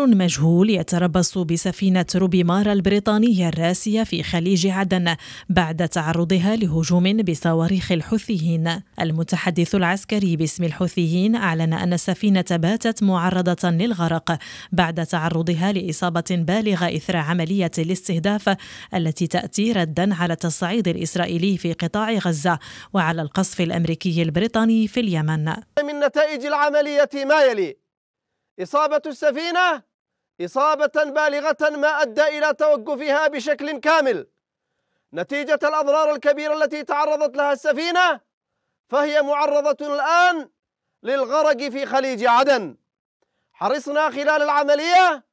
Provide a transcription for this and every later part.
مدير مجهول يتربص بسفينة روبيمارا البريطانية الراسية في خليج عدن بعد تعرضها لهجوم بصواريخ الحوثيين المتحدث العسكري باسم الحوثيين أعلن أن السفينة باتت معرضة للغرق بعد تعرضها لإصابة بالغة إثر عملية الاستهداف التي تأتي ردا على التصعيد الإسرائيلي في قطاع غزة وعلى القصف الأمريكي البريطاني في اليمن من نتائج العملية ما يلي إصابة السفينة إصابة بالغة ما أدى إلى توقفها بشكل كامل نتيجة الأضرار الكبيرة التي تعرضت لها السفينة فهي معرضة الآن للغرق في خليج عدن حرصنا خلال العملية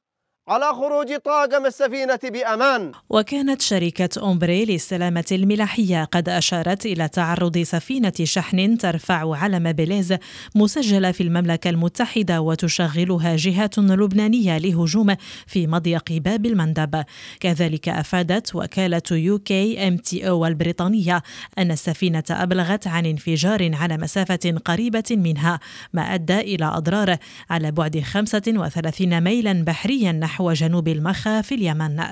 على خروج طاقم السفينة بأمان وكانت شركة أومبري للسلامة الملاحية قد أشارت إلى تعرض سفينة شحن ترفع علم بليز مسجلة في المملكة المتحدة وتشغلها جهات لبنانية لهجوم في مضيق باب المندب كذلك أفادت وكالة يو كي ام تي او البريطانية أن السفينة أبلغت عن انفجار على مسافة قريبة منها ما أدى إلى أضرار على بعد 35 ميلا بحريا نحو نحو جنوب المخا في اليمن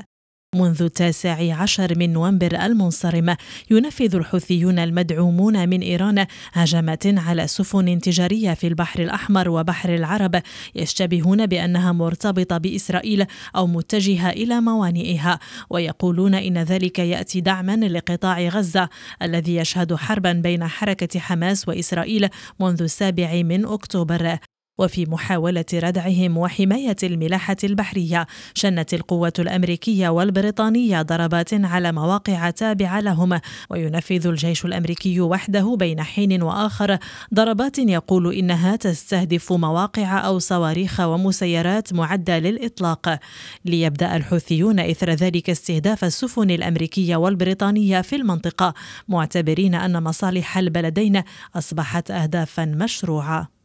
منذ التاسع عشر من نوفمبر المنصرم ينفذ الحوثيون المدعومون من إيران هجمات على سفن تجارية في البحر الأحمر وبحر العرب يشتبهون بأنها مرتبطة بإسرائيل أو متجهة إلى موانئها ويقولون إن ذلك يأتي دعما لقطاع غزة الذي يشهد حربا بين حركة حماس وإسرائيل منذ السابع من أكتوبر وفي محاولة ردعهم وحماية الملاحة البحرية شنت القوات الأمريكية والبريطانية ضربات على مواقع تابعة لهم وينفذ الجيش الأمريكي وحده بين حين وآخر ضربات يقول إنها تستهدف مواقع أو صواريخ ومسيرات معدة للإطلاق ليبدأ الحوثيون إثر ذلك استهداف السفن الأمريكية والبريطانية في المنطقة معتبرين أن مصالح البلدين أصبحت أهدافا مشروعة